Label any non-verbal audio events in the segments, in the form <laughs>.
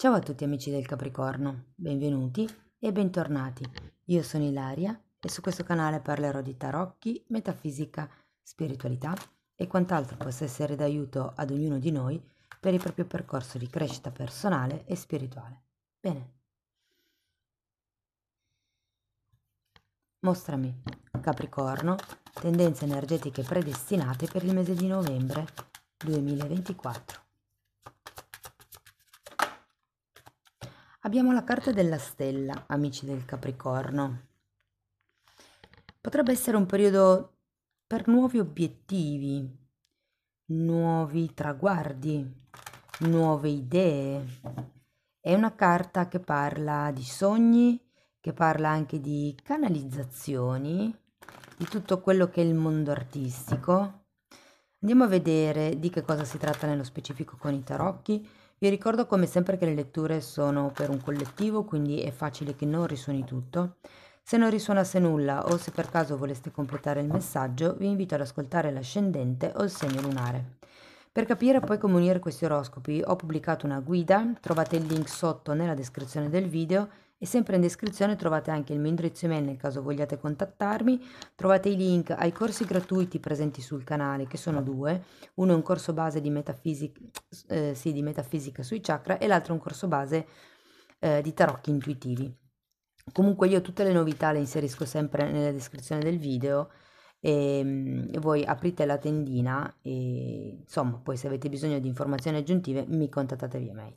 Ciao a tutti amici del Capricorno, benvenuti e bentornati. Io sono Ilaria e su questo canale parlerò di tarocchi, metafisica, spiritualità e quant'altro possa essere d'aiuto ad ognuno di noi per il proprio percorso di crescita personale e spirituale. Bene. Mostrami, Capricorno, tendenze energetiche predestinate per il mese di novembre 2024. Abbiamo la carta della stella, amici del Capricorno. Potrebbe essere un periodo per nuovi obiettivi, nuovi traguardi, nuove idee. È una carta che parla di sogni, che parla anche di canalizzazioni, di tutto quello che è il mondo artistico. Andiamo a vedere di che cosa si tratta nello specifico con i tarocchi vi ricordo come sempre che le letture sono per un collettivo, quindi è facile che non risuoni tutto. Se non risuonasse nulla o se per caso voleste completare il messaggio, vi invito ad ascoltare l'ascendente o il segno lunare. Per capire poi come unire questi oroscopi ho pubblicato una guida, trovate il link sotto nella descrizione del video e sempre in descrizione trovate anche il mio indirizzo email nel caso vogliate contattarmi, trovate i link ai corsi gratuiti presenti sul canale, che sono due, uno è un corso base di metafisica, eh, sì, di metafisica sui chakra e l'altro è un corso base eh, di tarocchi intuitivi. Comunque io tutte le novità le inserisco sempre nella descrizione del video e, ehm, e, voi aprite la tendina e insomma poi se avete bisogno di informazioni aggiuntive mi contattate via mail.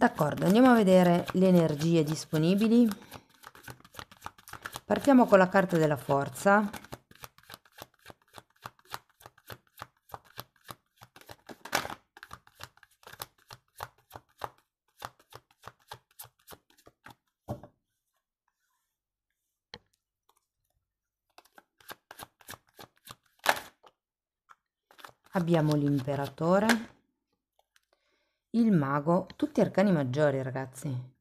D'accordo, andiamo a vedere le energie disponibili. Partiamo con la carta della forza. Abbiamo l'imperatore il mago, tutti arcani maggiori ragazzi.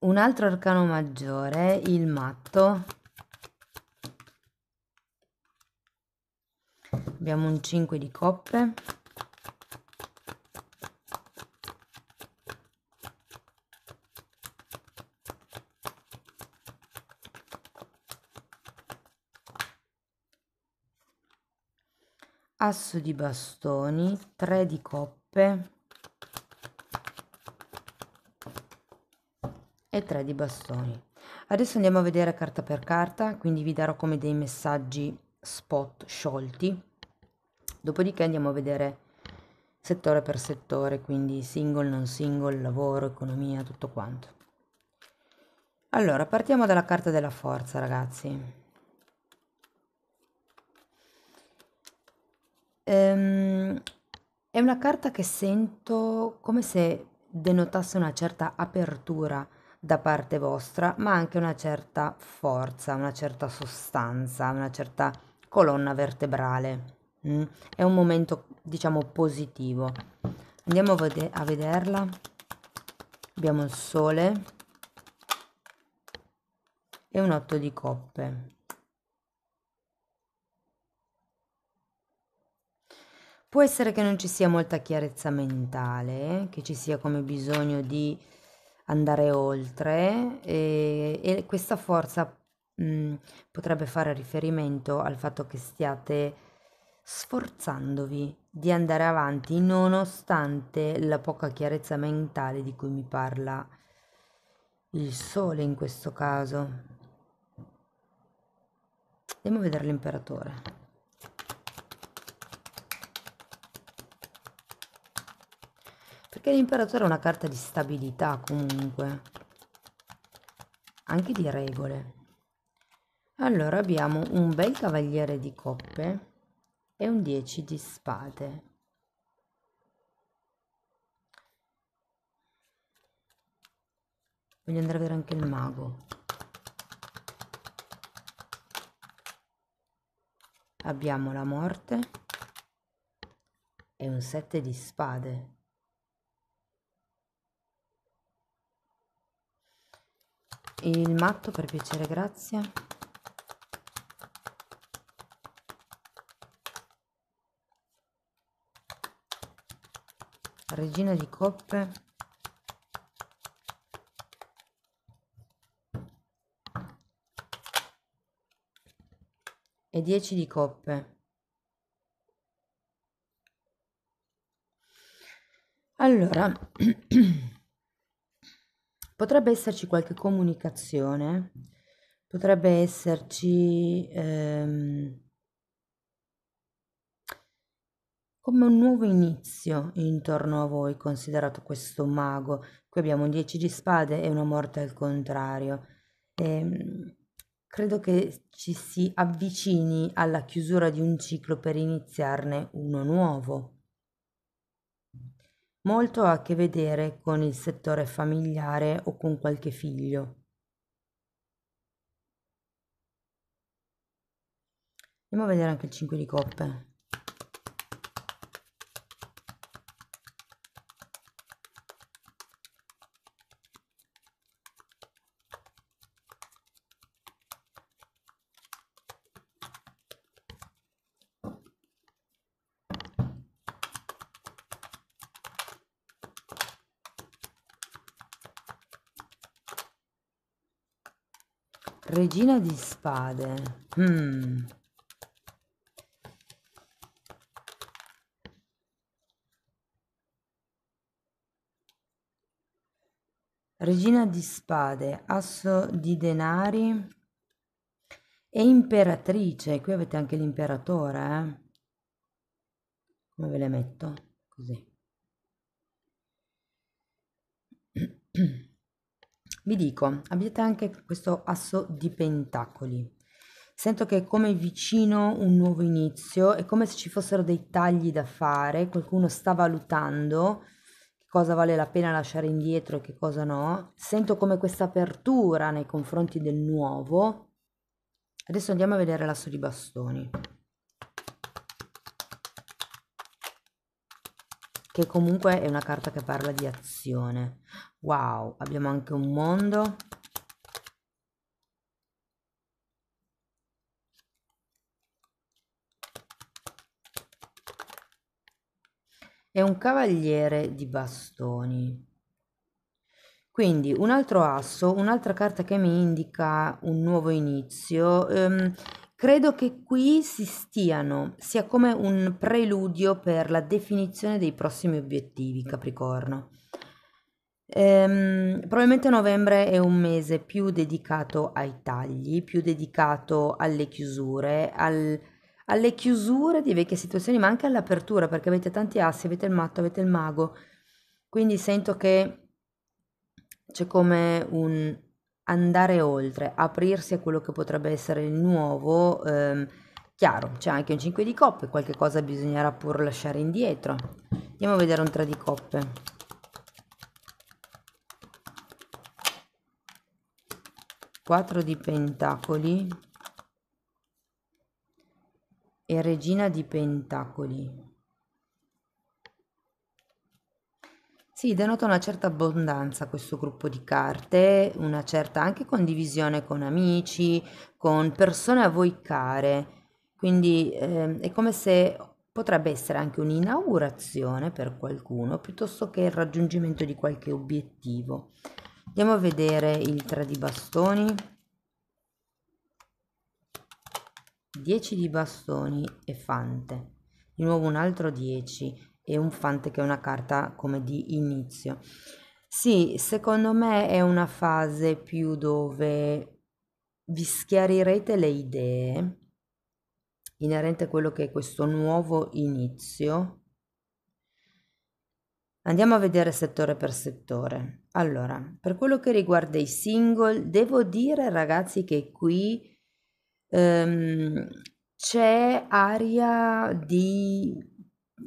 Un altro arcano maggiore, il matto. Abbiamo un 5 di coppe. asso di bastoni, 3 di coppe e 3 di bastoni. Adesso andiamo a vedere carta per carta, quindi vi darò come dei messaggi spot sciolti. Dopodiché andiamo a vedere settore per settore, quindi single, non single, lavoro, economia, tutto quanto. Allora, partiamo dalla carta della forza, ragazzi. Ehm, è una carta che sento come se denotasse una certa apertura da parte vostra, ma anche una certa forza, una certa sostanza, una certa colonna vertebrale. Mm? È un momento, diciamo, positivo. Andiamo a, ved a vederla. Abbiamo il sole e un otto di coppe. Può essere che non ci sia molta chiarezza mentale, che ci sia come bisogno di andare oltre e, e questa forza mh, mm, potrebbe fare riferimento al fatto che stiate sforzandovi di andare avanti nonostante la poca chiarezza mentale di cui mi parla il sole in questo caso. Andiamo a vedere l'imperatore. Perché l'imperatore è una carta di stabilità comunque. Anche di regole. Allora abbiamo un bel cavaliere di coppe e un 10 di spade. Voglio andare a vedere anche il mago. Abbiamo la morte e un 7 di spade. il matto per piacere grazie regina di coppe e 10 di coppe allora <clears throat> Potrebbe esserci qualche comunicazione, potrebbe esserci ehm, come un nuovo inizio intorno a voi, considerato questo mago. Qui abbiamo un 10 di spade e una morte al contrario. E, ehm, credo che ci si avvicini alla chiusura di un ciclo per iniziarne uno nuovo. Molto ha a che vedere con il settore familiare o con qualche figlio. Andiamo a vedere anche il 5 di coppe. regina di spade. Mm. Regina di spade, asso di denari e imperatrice. Qui avete anche l'imperatore, eh? Come ve le metto? Così. <clears throat> Vi dico, abbiate anche questo asso di pentacoli. Sento che è come vicino un nuovo inizio, è come se ci fossero dei tagli da fare, qualcuno sta valutando cosa vale la pena lasciare indietro e che cosa no. Sento come questa apertura nei confronti del nuovo. Adesso andiamo a vedere l'asso di bastoni. che comunque è una carta che parla di azione. Wow, abbiamo anche un mondo. E un cavaliere di bastoni. Quindi un altro asso, un'altra carta che mi indica un nuovo inizio. Um, Credo che qui si stiano, sia come un preludio per la definizione dei prossimi obiettivi, Capricorno. Ehm, probabilmente novembre è un mese più dedicato ai tagli, più dedicato alle chiusure, al, alle chiusure di vecchie situazioni, ma anche all'apertura, perché avete tanti assi, avete il matto, avete il mago. Quindi sento che c'è come un andare oltre, aprirsi a quello che potrebbe essere il nuovo. Ehm, chiaro, c'è anche un 5 di coppe, qualche cosa bisognerà pur lasciare indietro. Andiamo a vedere un 3 di coppe. Quattro di pentacoli e regina di pentacoli. Sì, denota una certa abbondanza questo gruppo di carte, una certa anche condivisione con amici, con persone a voi care. Quindi eh, è come se potrebbe essere anche un'inaugurazione per qualcuno piuttosto che il raggiungimento di qualche obiettivo. Andiamo a vedere il 3 di bastoni. 10 di bastoni e fante. Di nuovo un altro 10 e un fante che è una carta come di inizio. Sì, secondo me è una fase più dove vi schiarirete le idee inerente a quello che è questo nuovo inizio. Andiamo a vedere settore per settore. Allora, per quello che riguarda i single, devo dire ragazzi che qui ehm, c'è aria di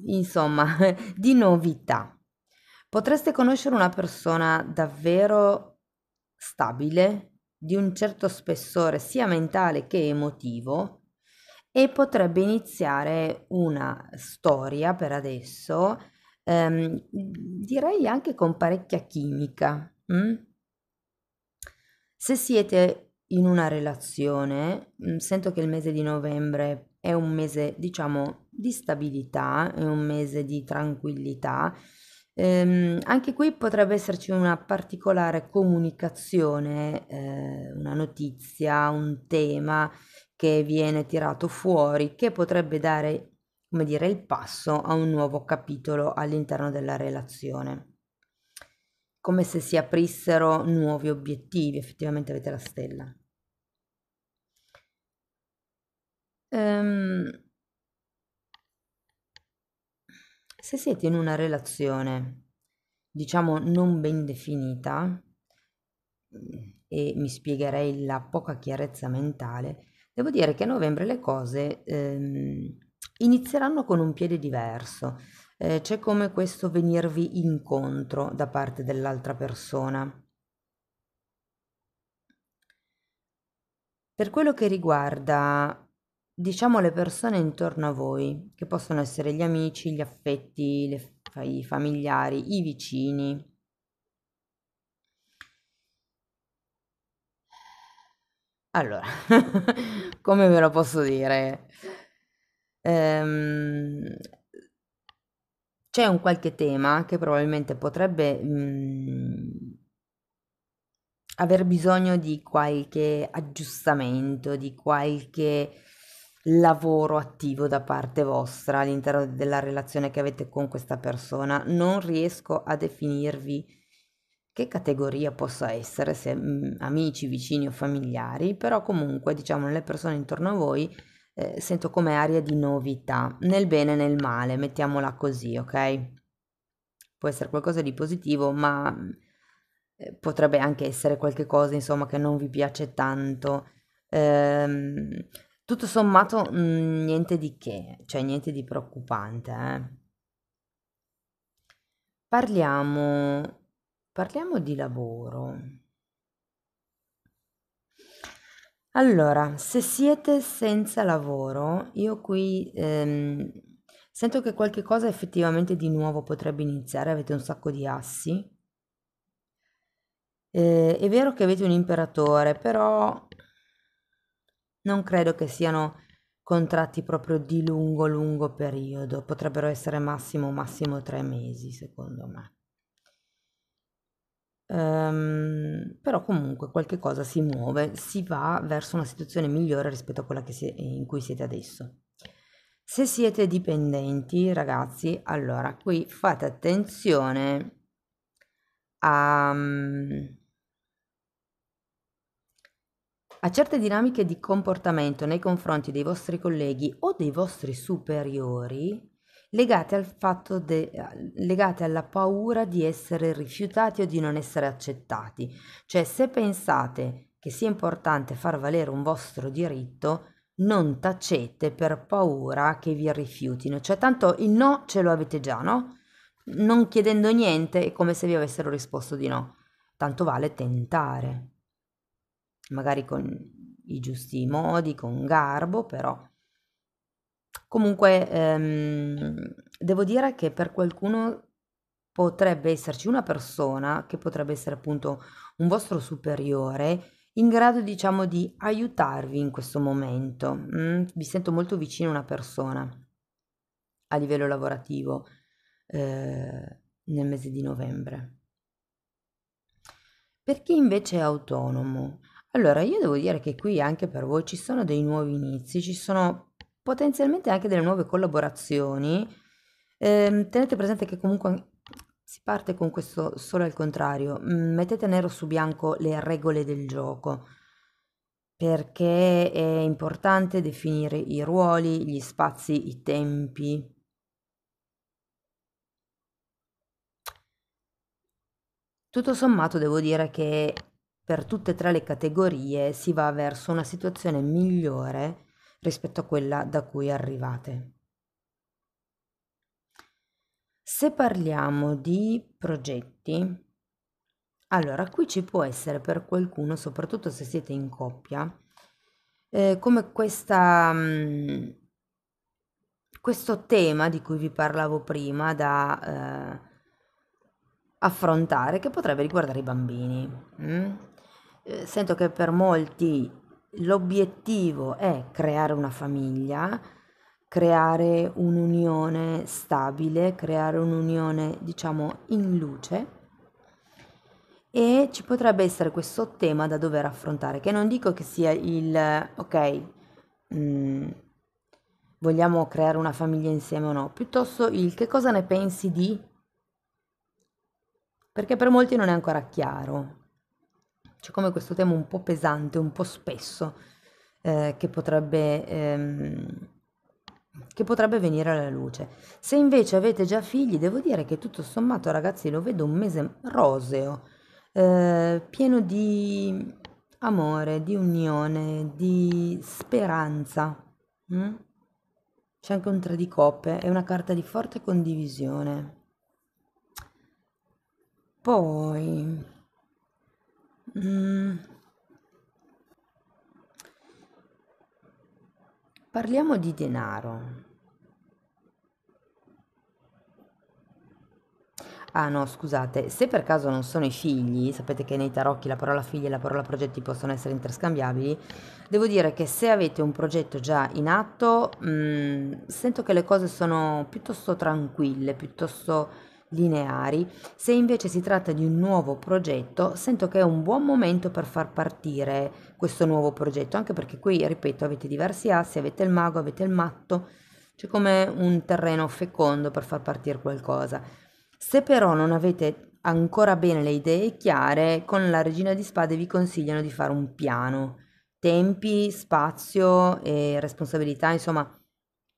insomma, <laughs> di novità. Potreste conoscere una persona davvero stabile, di un certo spessore sia mentale che emotivo e potrebbe iniziare una storia per adesso, ehm, direi anche con parecchia chimica. Mm? Se siete in una relazione, mm, sento che il mese di novembre è un mese, diciamo, di stabilità, e un mese di tranquillità. Ehm, anche qui potrebbe esserci una particolare comunicazione, eh, una notizia, un tema che viene tirato fuori, che potrebbe dare, come dire, il passo a un nuovo capitolo all'interno della relazione. Come se si aprissero nuovi obiettivi, effettivamente avete la stella. Ehm, Se siete in una relazione, diciamo, non ben definita, e mi spiegherei la poca chiarezza mentale, devo dire che a novembre le cose ehm, inizieranno con un piede diverso. Eh, c'è come questo venirvi incontro da parte dell'altra persona. Per quello che riguarda diciamo le persone intorno a voi, che possono essere gli amici, gli affetti, le, i familiari, i vicini. Allora, <laughs> come ve lo posso dire? Ehm, c'è un qualche tema che probabilmente potrebbe mh, mm, aver bisogno di qualche aggiustamento, di qualche lavoro attivo da parte vostra all'interno della relazione che avete con questa persona. Non riesco a definirvi che categoria possa essere, se mh, mm, amici, vicini o familiari, però comunque diciamo nelle persone intorno a voi eh, sento come aria di novità, nel bene e nel male, mettiamola così, ok? Può essere qualcosa di positivo, ma eh, potrebbe anche essere qualche cosa, insomma che non vi piace tanto. Ehm, tutto sommato, mm, niente di che, cioè niente di preoccupante. eh. Parliamo, parliamo di lavoro. Allora, se siete senza lavoro, io qui ehm, sento che qualche cosa effettivamente di nuovo potrebbe iniziare, avete un sacco di assi. Eh, è vero che avete un imperatore, però non credo che siano contratti proprio di lungo lungo periodo potrebbero essere massimo massimo tre mesi secondo me um, però comunque qualche cosa si muove si va verso una situazione migliore rispetto a quella si, in cui siete adesso se siete dipendenti ragazzi allora qui fate attenzione a um, a certe dinamiche di comportamento nei confronti dei vostri colleghi o dei vostri superiori legate, al fatto de, legate alla paura di essere rifiutati o di non essere accettati. Cioè se pensate che sia importante far valere un vostro diritto, non tacete per paura che vi rifiutino. Cioè tanto il no ce lo avete già, no? Non chiedendo niente è come se vi avessero risposto di no. Tanto vale tentare magari con i giusti modi, con garbo, però. Comunque, ehm, devo dire che per qualcuno potrebbe esserci una persona che potrebbe essere appunto un vostro superiore in grado diciamo di aiutarvi in questo momento. Mm, mi sento molto vicino a una persona a livello lavorativo eh, nel mese di novembre. Per chi invece è autonomo, allora, io devo dire che qui anche per voi ci sono dei nuovi inizi, ci sono potenzialmente anche delle nuove collaborazioni. Ehm, tenete presente che comunque si parte con questo solo al contrario, mm, mettete nero su bianco le regole del gioco perché è importante definire i ruoli, gli spazi, i tempi. Tutto sommato devo dire che per tutte e tre le categorie si va verso una situazione migliore rispetto a quella da cui arrivate. Se parliamo di progetti, allora qui ci può essere per qualcuno, soprattutto se siete in coppia, eh, come questa, mh, mm, questo tema di cui vi parlavo prima da eh, affrontare che potrebbe riguardare i bambini. Mh? Mm? Eh, sento che per molti l'obiettivo è creare una famiglia, creare un'unione stabile, creare un'unione diciamo in luce e ci potrebbe essere questo tema da dover affrontare, che non dico che sia il ok, mh, mm, vogliamo creare una famiglia insieme o no, piuttosto il che cosa ne pensi di... Perché per molti non è ancora chiaro, c'è come questo tema un po' pesante, un po' spesso, eh, che, potrebbe, ehm, che potrebbe venire alla luce. Se invece avete già figli, devo dire che tutto sommato, ragazzi, lo vedo un mese roseo, eh, pieno di amore, di unione, di speranza. Mm? C'è anche un 3 di coppe, è una carta di forte condivisione. Poi Mm. Parliamo di denaro. Ah no, scusate, se per caso non sono i figli, sapete che nei tarocchi la parola figli e la parola progetti possono essere interscambiabili, devo dire che se avete un progetto già in atto, mh, mm, sento che le cose sono piuttosto tranquille, piuttosto lineari. Se invece si tratta di un nuovo progetto, sento che è un buon momento per far partire questo nuovo progetto, anche perché qui, ripeto, avete diversi assi, avete il mago, avete il matto, c'è come un terreno fecondo per far partire qualcosa. Se però non avete ancora bene le idee chiare, con la regina di spade vi consigliano di fare un piano, tempi, spazio e responsabilità, insomma,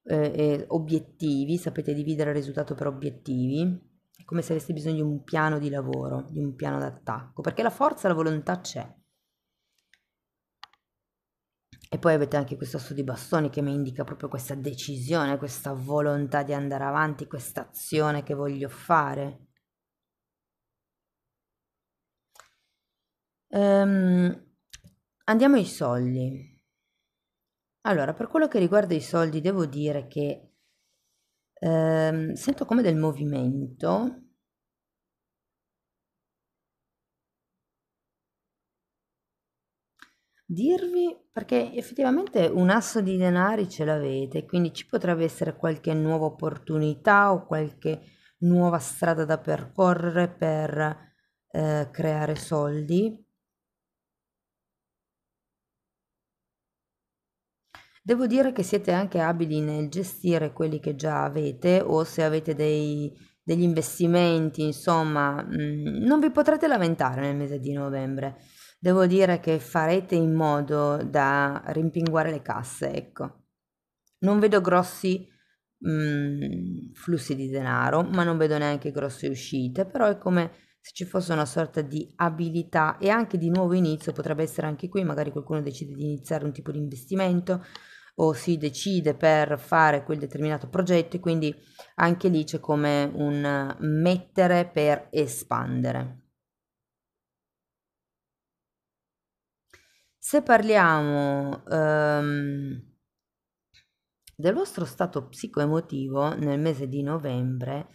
eh, obiettivi, sapete dividere il risultato per obiettivi come se avessi bisogno di un piano di lavoro, di un piano d'attacco, perché la forza e la volontà c'è. E poi avete anche questo asso di bastoni che mi indica proprio questa decisione, questa volontà di andare avanti, questa azione che voglio fare. Um, andiamo ai soldi. Allora, per quello che riguarda i soldi, devo dire che Ehm, sento come del movimento. Dirvi perché effettivamente un asso di denari ce l'avete, quindi ci potrebbe essere qualche nuova opportunità o qualche nuova strada da percorrere per eh, creare soldi. Devo dire che siete anche abili nel gestire quelli che già avete o se avete dei, degli investimenti, insomma, mm, non vi potrete lamentare nel mese di novembre. Devo dire che farete in modo da rimpinguare le casse, ecco. Non vedo grossi mh, mm, flussi di denaro, ma non vedo neanche grosse uscite, però è come se ci fosse una sorta di abilità e anche di nuovo inizio, potrebbe essere anche qui, magari qualcuno decide di iniziare un tipo di investimento, o si decide per fare quel determinato progetto e quindi anche lì c'è come un mettere per espandere. Se parliamo um, del vostro stato psicoemotivo nel mese di novembre,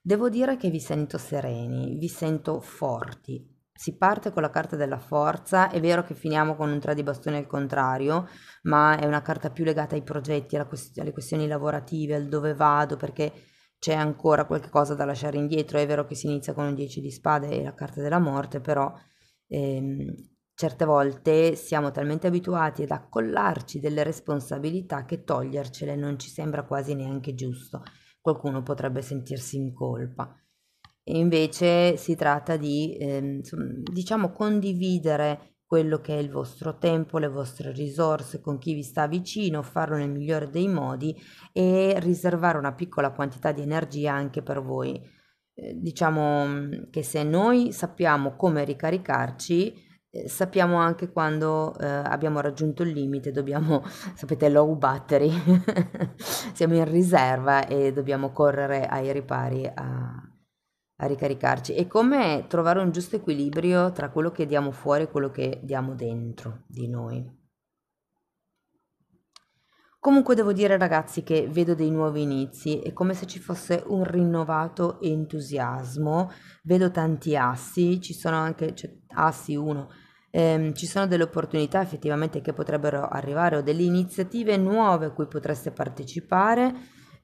devo dire che vi sento sereni, vi sento forti, si parte con la carta della forza, è vero che finiamo con un 3 di bastone al contrario, ma è una carta più legata ai progetti, quest- alle questioni lavorative, al dove vado, perché c'è ancora qualche cosa da lasciare indietro. È vero che si inizia con un 10 di spade e la carta della morte, però ehm, certe volte siamo talmente abituati ad accollarci delle responsabilità che togliercele non ci sembra quasi neanche giusto. Qualcuno potrebbe sentirsi in colpa invece si tratta di, eh, diciamo, condividere quello che è il vostro tempo, le vostre risorse con chi vi sta vicino, farlo nel migliore dei modi e riservare una piccola quantità di energia anche per voi. Eh, diciamo mm, che se noi sappiamo come ricaricarci, eh, sappiamo anche quando eh, abbiamo raggiunto il limite, dobbiamo, <laughs> sapete, low battery, <laughs> siamo in riserva e dobbiamo correre ai ripari a, a ricaricarci. E come trovare un giusto equilibrio tra quello che diamo fuori e quello che diamo dentro di noi. Comunque devo dire ragazzi che vedo dei nuovi inizi, è come se ci fosse un rinnovato entusiasmo, vedo tanti assi, ci sono anche cioè, assi 1, ehm, ci sono delle opportunità effettivamente che potrebbero arrivare o delle iniziative nuove a cui potreste partecipare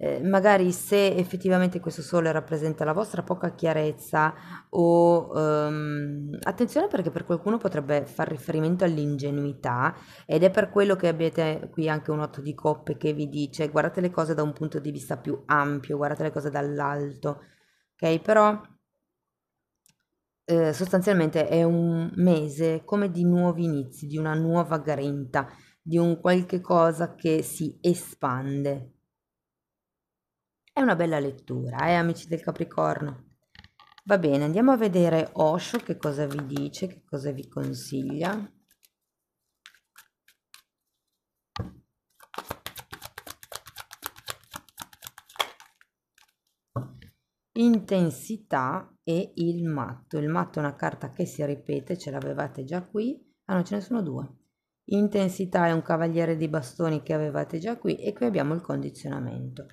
eh, magari se effettivamente questo sole rappresenta la vostra poca chiarezza o ehm, attenzione perché per qualcuno potrebbe far riferimento all'ingenuità ed è per quello che abbiate qui anche un otto di coppe che vi dice guardate le cose da un punto di vista più ampio, guardate le cose dall'alto, ok? Però eh, sostanzialmente è un mese come di nuovi inizi, di una nuova grinta, di un qualche cosa che si espande. È una bella lettura, eh, amici del Capricorno. Va bene, andiamo a vedere Osho che cosa vi dice, che cosa vi consiglia. Intensità e il matto. Il matto è una carta che si ripete, ce l'avevate già qui. Ah no, ce ne sono due. Intensità è un cavaliere di bastoni che avevate già qui e qui abbiamo il condizionamento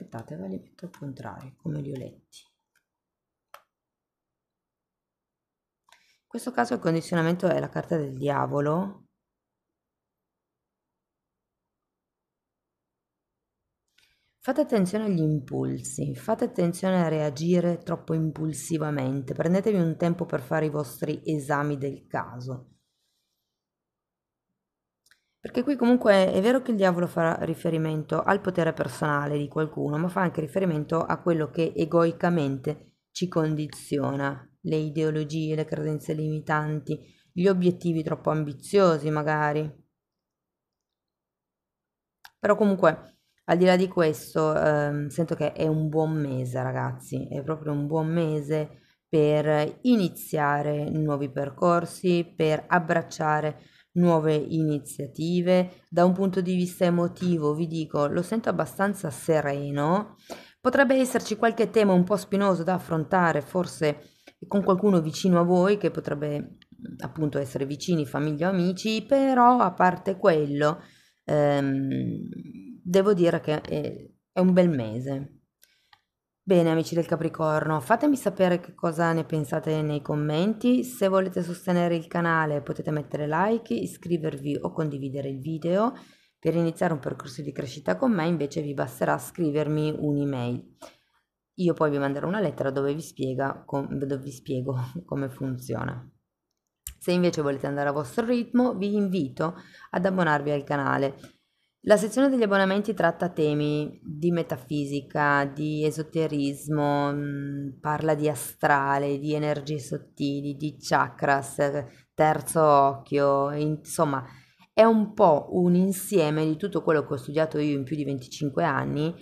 aspettate ve li metto al contrario come li ho letti in questo caso il condizionamento è la carta del diavolo Fate attenzione agli impulsi, fate attenzione a reagire troppo impulsivamente, prendetevi un tempo per fare i vostri esami del caso. Perché qui comunque è vero che il diavolo fa riferimento al potere personale di qualcuno, ma fa anche riferimento a quello che egoicamente ci condiziona, le ideologie, le credenze limitanti, gli obiettivi troppo ambiziosi magari. Però comunque, al di là di questo, ehm, sento che è un buon mese, ragazzi, è proprio un buon mese per iniziare nuovi percorsi, per abbracciare nuove iniziative. Da un punto di vista emotivo, vi dico, lo sento abbastanza sereno. Potrebbe esserci qualche tema un po' spinoso da affrontare, forse con qualcuno vicino a voi che potrebbe appunto essere vicini, famiglia o amici, però a parte quello, ehm, devo dire che è, è un bel mese. Bene, amici del Capricorno, fatemi sapere che cosa ne pensate nei commenti. Se volete sostenere il canale potete mettere like, iscrivervi o condividere il video. Per iniziare un percorso di crescita con me invece vi basterà scrivermi un'email. Io poi vi manderò una lettera dove vi, spiega, dove vi spiego <laughs> come funziona. Se invece volete andare a vostro ritmo vi invito ad abbonarvi al canale la sezione degli abbonamenti tratta temi di metafisica, di esoterismo, mm, parla di astrale, di energie sottili, di chakras, terzo occhio, insomma è un po' un insieme di tutto quello che ho studiato io in più di 25 anni,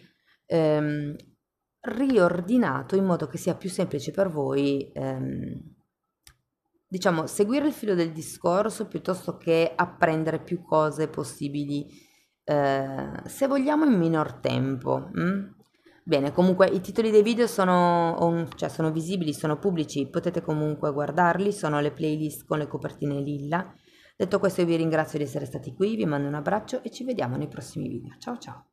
ehm, riordinato in modo che sia più semplice per voi. Ehm, diciamo, seguire il filo del discorso piuttosto che apprendere più cose possibili Ehm, se vogliamo in minor tempo. Mh? Mm? Bene, comunque i titoli dei video sono, on, cioè, sono visibili, sono pubblici, potete comunque guardarli, sono le playlist con le copertine lilla. Detto questo io vi ringrazio di essere stati qui, vi mando un abbraccio e ci vediamo nei prossimi video. Ciao ciao!